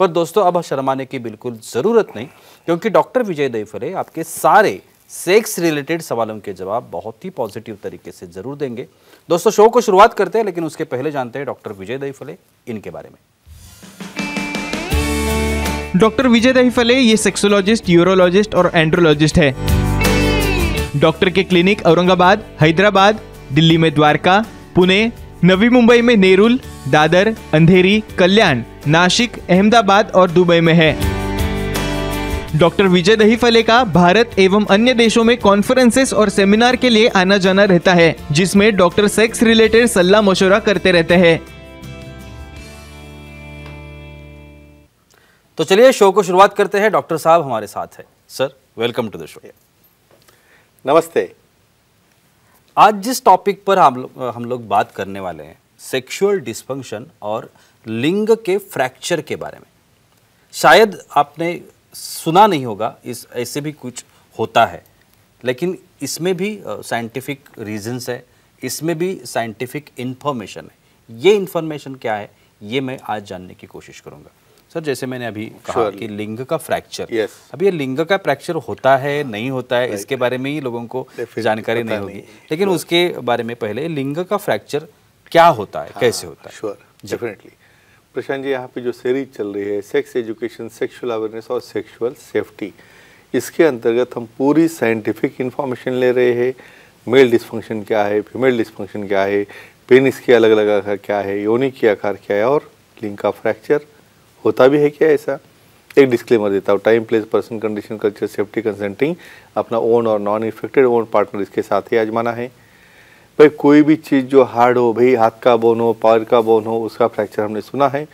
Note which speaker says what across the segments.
Speaker 1: पर दोस्तों अब शर्माने की बिल्कुल ज़रूरत नहीं क्योंकि डॉक्टर विजय दईफले आपके सारे सेक्स रिलेटेड सवालों के जवाब बहुत ही पॉजिटिव तरीके से ज़रूर देंगे दोस्तों शो को शुरुआत करते हैं लेकिन उसके पहले जानते हैं डॉक्टर विजय दईफले इनके बारे में डॉक्टर विजय दहीफले ये सेक्सोलॉजिस्ट
Speaker 2: यूरोलॉजिस्ट और एंड्रोलॉजिस्ट है डॉक्टर के क्लिनिक औरंगाबाद हैदराबाद दिल्ली में द्वारका पुणे नवी मुंबई में नेरुल दादर अंधेरी कल्याण नासिक अहमदाबाद और दुबई में है डॉक्टर विजय दहीफले का भारत एवं अन्य देशों में कॉन्फ्रेंसेस और सेमिनार के लिए आना जाना रहता है जिसमें डॉक्टर सेक्स रिलेटेड सलाह मशुरा करते रहते हैं
Speaker 1: तो चलिए शो को शुरुआत करते हैं डॉक्टर साहब हमारे साथ है sir welcome to the show नमस्ते आज जिस टॉपिक पर हम लोग हम लोग बात करने वाले हैं सेक्सुअल डिस्फंक्शन और लिंग के फ्रैक्चर के बारे में शायद आपने सुना नहीं होगा इस ऐसे भी कुछ होता है लेकिन इसमें भी साइंटिफिक रीजंस है इसमें भी साइंटिफिक इन्फॉर्मेशन है ये इन्फॉर्मेशन क्या है ये मैं आज जानने की कोशिश करूँगा सर जैसे मैंने अभी कहा sure. कि लिंग का फ्रैक्चर yes. अभी ये लिंग का फ्रैक्चर होता है नहीं होता है right. इसके बारे में ही लोगों को जानकारी नहीं होगी लेकिन sure. उसके बारे में पहले लिंग का फ्रैक्चर क्या होता है हाँ, कैसे होता है श्योर डेफिनेटली
Speaker 2: प्रशांत जी यहाँ पे जो सीरीज चल रही है सेक्स एजुकेशन सेक्सुअल अवेयरनेस और सेक्सुअल सेफ्टी इसके अंतर्गत हम पूरी साइंटिफिक इन्फॉर्मेशन ले रहे हैं मेल डिस्फंक्शन क्या है फीमेल डिस्फंक्शन क्या है पेनिस के अलग अलग आकार क्या है योनि के आकार क्या है और लिंग का फ्रैक्चर होता भी है क्या ऐसा एक डिस्क्लेमर देता हूँ time place person condition culture safety consenting अपना ओन और नॉन इफेक्टेड ओन पार्टनर इसके साथ ही आजमाना है भाई कोई भी चीज़ जो हार्ड हो भाई हाथ का बोन हो पैर का बोन हो उसका फ्रैक्चर हमने सुना है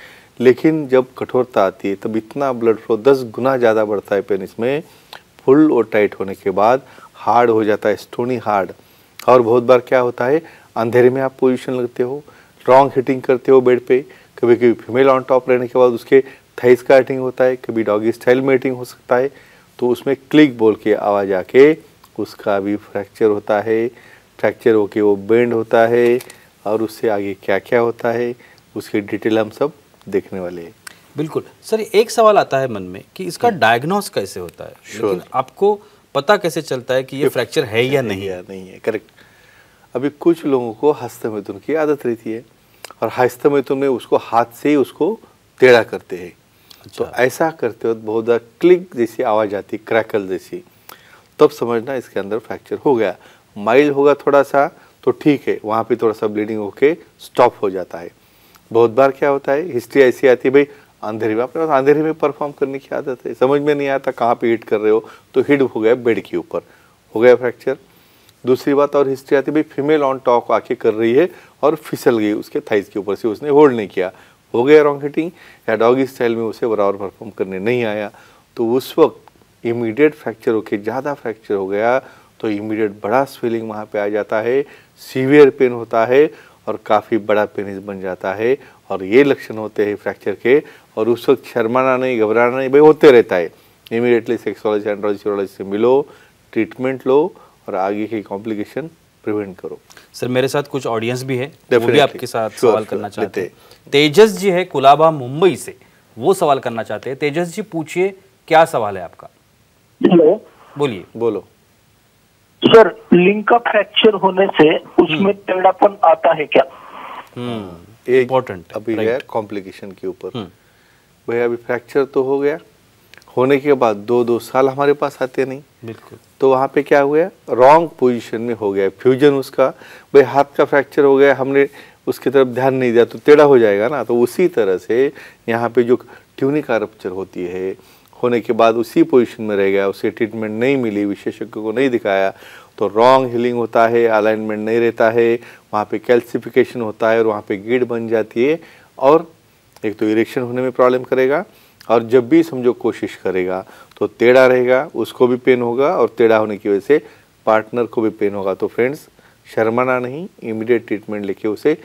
Speaker 2: लेकिन जब कठोरता आती है तब इतना ब्लड फ्लो दस गुना ज़्यादा बढ़ता है पेनिस में फुल और टाइट होने के बाद हार्ड हो जाता है स्टोनी हार्ड और बहुत बार क्या होता है अंधेरे में आप पोजिशन लगते हो रॉन्ग हिटिंग करते हो बेड पर कभी कभी फीमेल ऑन टॉप रहने के बाद उसके थाइस का एटिंग होता है कभी डॉगी स्टाइल मेटिंग हो सकता है तो उसमें क्लिक बोल के आवाज़ आके उसका भी फ्रैक्चर होता है फ्रैक्चर होके वो बेंड होता है और उससे आगे क्या क्या होता है उसकी डिटेल हम सब देखने वाले हैं बिल्कुल
Speaker 1: सर एक सवाल आता है मन में कि इसका डायग्नोस हम्म। कैसे होता है sure. लेकिन आपको पता कैसे चलता है कि ये
Speaker 2: फ्रैक्चर है या नहीं है नहीं है करेक्ट अभी कुछ लोगों को हस्तमैथुन तो की आदत रहती है और हास्ते में तुमने उसको हाथ से ही उसको टेढ़ा करते हैं अच्छा। तो ऐसा करते वक्त बहुत ज़्यादा क्लिक जैसी आवाज़ आती क्रैकल जैसी तब समझना इसके अंदर फ्रैक्चर हो गया माइल्ड होगा थोड़ा सा तो ठीक है वहाँ पे थोड़ा सा ब्लीडिंग होके स्टॉप हो जाता है बहुत बार क्या होता है हिस्ट्री ऐसी आती है भाई अंधेरे में अपने पास अंधेरे में परफॉर्म करने की आदत है समझ में नहीं आता कहाँ पे हिट कर रहे हो तो हिट हो गया बेड के ऊपर हो गया फ्रैक्चर दूसरी बात और हिस्ट्री आती भाई फीमेल ऑन टॉक आके कर रही है और फिसल गई उसके थाइज के ऊपर से उसने होल्ड नहीं किया हो गया रॉन्ग हिटिंग या डॉगी स्टाइल में उसे बराबर परफॉर्म करने नहीं आया तो उस वक्त इमीडिएट फ्रैक्चर होके ज़्यादा फ्रैक्चर हो गया तो इमीडिएट बड़ा स्वेलिंग वहाँ पे आ जाता है सीवियर पेन होता है और काफ़ी बड़ा पेन बन जाता है और ये लक्षण होते हैं फ्रैक्चर के और उस वक्त शर्माना नहीं घबराना नहीं भाई होते रहता है इमीडिएटली सेक्सोलॉजी एंड्रोलॉजी से मिलो ट्रीटमेंट लो और आगे की कॉम्प्लिकेशन प्रिवेंट करो
Speaker 1: सर मेरे साथ कुछ ऑडियंस भी है
Speaker 2: वो भी आपके साथ sure, सवाल sure, करना चाहते हैं तेजस जी है
Speaker 1: कुलाबा मुंबई से वो सवाल करना चाहते हैं तेजस जी पूछिए क्या सवाल है आपका हेलो
Speaker 2: बोलिए बोलो
Speaker 1: सर लिंग का फ्रैक्चर होने से उसमें हम्म। टेढ़ापन आता है क्या
Speaker 2: हम्म इम्पोर्टेंट अभी कॉम्प्लिकेशन के ऊपर हम्म। भैया अभी फ्रैक्चर तो हो गया होने के बाद दो दो साल हमारे पास आते नहीं बिल्कुल तो वहाँ पे क्या हुआ रॉन्ग पोजीशन में हो गया फ्यूजन उसका भाई हाथ का फ्रैक्चर हो गया हमने उसकी तरफ ध्यान नहीं दिया तो टेढ़ा हो जाएगा ना तो उसी तरह से यहाँ पे जो ट्यूनिका रप्चर होती है होने के बाद उसी पोजीशन में रह गया उसे ट्रीटमेंट नहीं मिली विशेषज्ञ को नहीं दिखाया तो रॉन्ग हीलिंग होता है अलाइनमेंट नहीं रहता है वहाँ पे कैल्सिफिकेशन होता है और वहाँ पे गिड बन जाती है और एक तो इरेक्शन होने में प्रॉब्लम करेगा और जब भी समझो कोशिश करेगा तो टेढ़ा रहेगा उसको भी पेन होगा और टेढ़ा होने की वजह से पार्टनर को भी पेन होगा तो फ्रेंड्स शर्माना नहीं इमिडिएट ट्रीटमेंट लेके उसे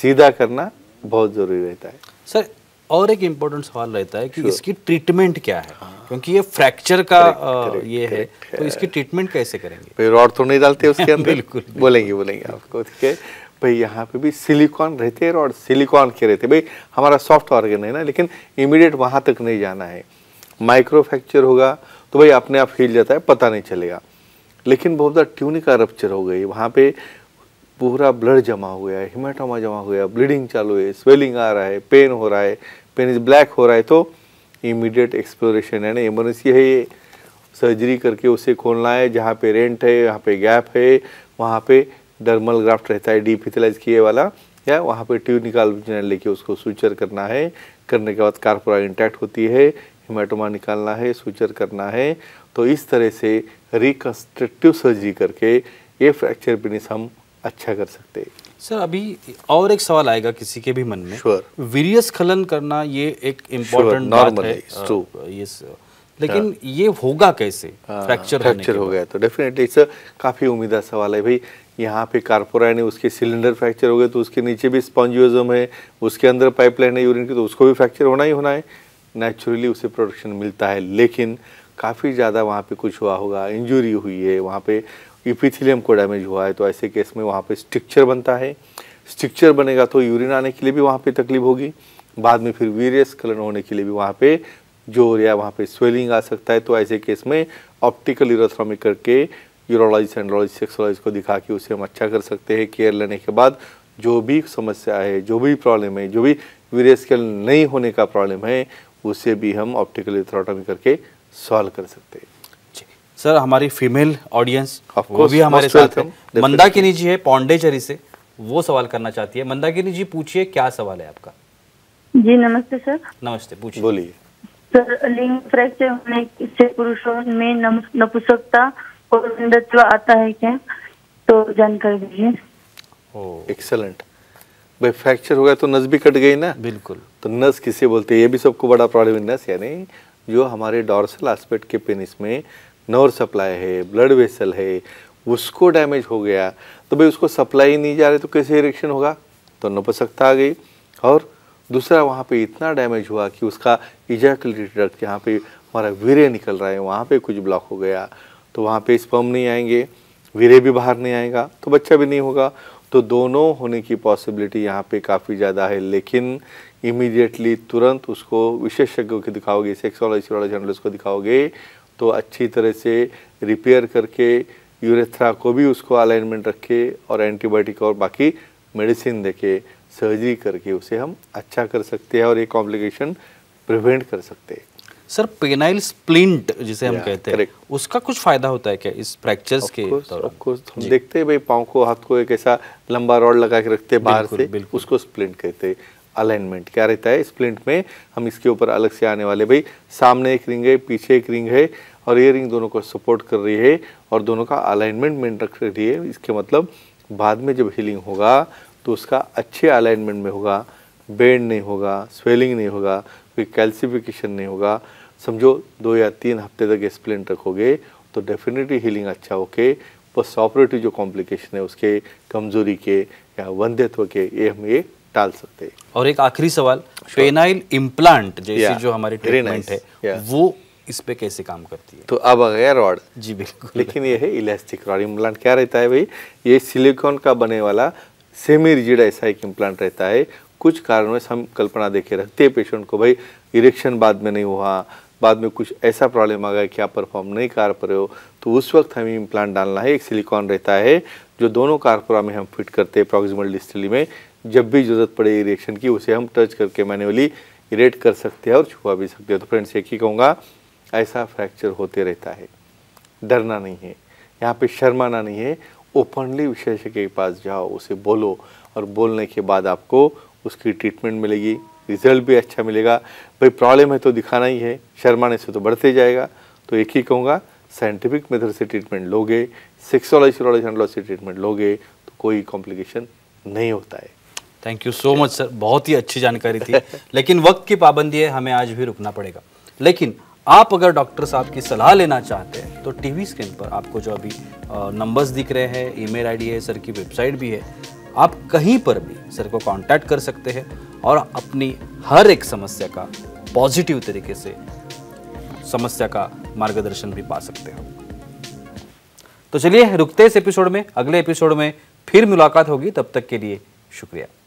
Speaker 2: सीधा करना बहुत ज़रूरी रहता है
Speaker 1: सर और एक इम्पोर्टेंट सवाल रहता है कि sure. इसकी ट्रीटमेंट क्या है हाँ। क्योंकि ये फ्रैक्चर का
Speaker 2: correct, ये correct, है तो इसकी
Speaker 1: ट्रीटमेंट कैसे करेंगे
Speaker 2: फिर और तो नहीं डालते उसके अंदर बिल्कुल बोलेंगे बोलेंगे आपको ठीक है भाई यहाँ पे भी सिलिकॉन रहते हैं और सिलिकॉन के रहते भाई हमारा सॉफ्ट ऑर्गन है ना लेकिन इमीडिएट वहाँ तक नहीं जाना है माइक्रो फ्रैक्चर होगा तो भाई अपने आप हिल जाता है पता नहीं चलेगा लेकिन बहुत ज़्यादा ट्यूनिका रप्चर हो गई वहाँ पे पूरा ब्लड जमा हुआ है हिमाटोमा जमा हुआ है ब्लीडिंग चालू है स्वेलिंग आ रहा है पेन हो रहा है पेन इज ब्लैक हो रहा है तो इमीडिएट एक्सप्लोरेशन यानी इमरजेंसी है ये सर्जरी करके उसे खोलना है जहाँ पे रेंट है यहाँ पे गैप है वहाँ पे डर्मल ग्राफ्ट रहता है डीप डीपिथलाइज किए वाला या वहाँ पे ट्यूब निकाल लेके उसको सुचर करना है करने के बाद कारपोरा इंटैक्ट होती है हिमाटोमा निकालना है सुचर करना है तो इस तरह से रिकन्स्ट्रक्टिव सर्जरी करके ये फ्रैक्चर पेनिस हम अच्छा कर सकते हैं
Speaker 1: सर अभी और एक सवाल आएगा किसी के भी मन में श्योर sure. वीरियस खलन करना ये एक इम्पोर्टेंट sure, बात है, है ये लेकिन हाँ।
Speaker 2: ये होगा कैसे हाँ, फ्रैक्चर फ्रैक्चर हो गया तो डेफिनेटली इससे काफ़ी उम्मीदा सवाल है भाई यहाँ पे कारपोरा है उसके सिलेंडर फ्रैक्चर हो गए तो उसके नीचे भी स्पॉन्जिज्म है उसके अंदर पाइपलाइन है यूरिन की तो उसको भी फ्रैक्चर होना ही होना है नेचुरली उसे प्रोडक्शन मिलता है लेकिन काफ़ी ज़्यादा वहाँ पे कुछ हुआ होगा इंजुरी हुई है वहाँ पे इपिथिलियम को डैमेज हुआ है तो ऐसे केस में वहाँ पे स्ट्रिक्चर बनता है स्ट्रिक्चर बनेगा तो यूरिन आने के लिए भी वहाँ पे तकलीफ होगी बाद में फिर वीरियस कलन होने के लिए भी वहाँ पे जोर या वहाँ पे स्वेलिंग आ सकता है तो ऐसे केस में ऑप्टिकल यूरोथ्रामिक करके यूरोलॉजिस्ट एंड्रोलॉजिस्ट सेक्सोलॉजिस्ट को दिखा के उसे हम अच्छा कर सकते हैं केयर लेने के बाद जो भी समस्या है जो भी प्रॉब्लम है जो भी वीरेस्केल नहीं होने का प्रॉब्लम है उसे भी हम ऑप्टिकल यूथ्रोटॉमी करके सॉल्व कर सकते हैं
Speaker 1: सर हमारी फीमेल ऑडियंस वो भी हमारे साथ है मंदाकिनी जी है पौंडेचरी से वो सवाल करना चाहती है मंदाकिनी जी पूछिए क्या सवाल है आपका जी नमस्ते सर नमस्ते पूछिए बोलिए लिंग फ्रैक्चर होने से पुरुषों में नपुंसकता और अंधत्व आता है क्या तो जानकारी दीजिए
Speaker 2: एक्सलेंट भाई फ्रैक्चर हो गया तो नस भी कट गई ना बिल्कुल तो नस किसे बोलते हैं ये भी सबको बड़ा प्रॉब्लम है नस यानी जो हमारे डॉर्सल एस्पेक्ट के पेनिस में नवर सप्लाई है ब्लड वेसल है उसको डैमेज हो गया तो भाई उसको सप्लाई नहीं जा रही तो कैसे इरेक्शन होगा तो नपुसकता आ गई और दूसरा वहाँ पे इतना डैमेज हुआ कि उसका इजैकुलेटेड रक्त यहाँ पे हमारा वीरे निकल रहा है वहाँ पे कुछ ब्लॉक हो गया तो वहाँ पे स्पम नहीं आएंगे वीरे भी बाहर नहीं आएगा तो बच्चा भी नहीं होगा तो दोनों होने की पॉसिबिलिटी यहाँ पे काफ़ी ज़्यादा है लेकिन इमीडिएटली तुरंत उसको विशेषज्ञों के दिखाओगे सेक्सोलॉजी वाला जर्नलिस्ट को दिखाओगे तो अच्छी तरह से रिपेयर करके यूरेथ्रा को भी उसको अलाइनमेंट रखे और एंटीबायोटिक और बाकी मेडिसिन देके सर्जरी करके उसे हम अच्छा कर सकते हैं और ये कॉम्प्लिकेशन प्रिवेंट कर सकते हैं
Speaker 1: सर पेनाइल स्प्लिंट जिसे हम कहते हैं उसका कुछ फायदा होता है क्या इस फ्रैक्चर्स के
Speaker 2: हम देखते हैं भाई पाँव को हाथ को एक ऐसा लंबा रॉड लगा के रखते हैं बाहर से उसको स्प्लिंट कहते हैं अलाइनमेंट क्या रहता है स्प्लिंट में हम इसके ऊपर अलग से आने वाले भाई सामने एक रिंग है पीछे एक रिंग है और ये रिंग दोनों को सपोर्ट कर रही है और दोनों का अलाइनमेंट मेंटेन रख रही है इसके मतलब बाद में जब हीलिंग होगा तो उसका अच्छे अलाइनमेंट में होगा बेंड नहीं होगा स्वेलिंग नहीं होगा कोई कैल्सिफिकेशन नहीं होगा समझो दो या तीन हफ्ते तक स्प्लेंट रखोगे तो डेफिनेटली हीलिंग अच्छा होके बस ऑपरेटिव जो कॉम्प्लिकेशन है उसके कमजोरी के या वंध्यत्व के ये हम ये टाल सकते हैं
Speaker 1: और एक आखिरी सवाल फेनाइल इम्प्लांट जैसे जो हमारी ट्रीटमेंट है वो इस पे कैसे काम करती
Speaker 2: है तो अब आ गया रॉड जी बिल्कुल लेकिन ये है इलास्टिक रॉड इम्प्लांट क्या रहता है भाई ये सिलिकॉन का बने वाला सेमी रिजिड ऐसा एक इम्प्लांट रहता है कुछ कारणों से हम कल्पना देखे रखते हैं पेशेंट को भाई इरेक्शन बाद में नहीं हुआ बाद में कुछ ऐसा प्रॉब्लम आ गया कि आप परफॉर्म नहीं कर पा रहे हो तो उस वक्त हमें इम्प्लांट डालना है एक सिलिकॉन रहता है जो दोनों कारपोरा में हम फिट करते हैं प्रॉक्सिमल डिस्टली में जब भी ज़रूरत पड़े इरेक्शन की उसे हम टच करके मैनुअली इरेट कर सकते हैं और छुआ भी सकते हैं तो फ्रेंड्स एक ही कहूँगा ऐसा फ्रैक्चर होते रहता है डरना नहीं है यहाँ पे शर्माना नहीं है ओपनली विशेषज्ञ के पास जाओ उसे बोलो और बोलने के बाद आपको उसकी ट्रीटमेंट मिलेगी रिजल्ट भी अच्छा मिलेगा भाई प्रॉब्लम है तो दिखाना ही है शर्माने से तो बढ़ते जाएगा तो एक ही कहूँगा साइंटिफिक मेथड से ट्रीटमेंट लोगे सेक्सोलॉजी से ट्रीटमेंट लोगे तो कोई कॉम्प्लिकेशन नहीं होता है
Speaker 1: thank you so much sir बहुत ही अच्छी जानकारी थी लेकिन वक्त की पाबंदी है हमें आज भी रुकना पड़ेगा लेकिन आप अगर डॉक्टर साहब की सलाह लेना चाहते हैं तो टीवी स्क्रीन पर आपको जो अभी नंबर्स दिख रहे हैं ईमेल आईडी है सर की वेबसाइट भी है आप कहीं पर भी सर को कांटेक्ट कर सकते हैं और अपनी हर एक समस्या का पॉजिटिव तरीके से समस्या का मार्गदर्शन भी पा सकते हो तो चलिए रुकते इस एपिसोड में अगले एपिसोड में फिर मुलाकात होगी तब तक के लिए शुक्रिया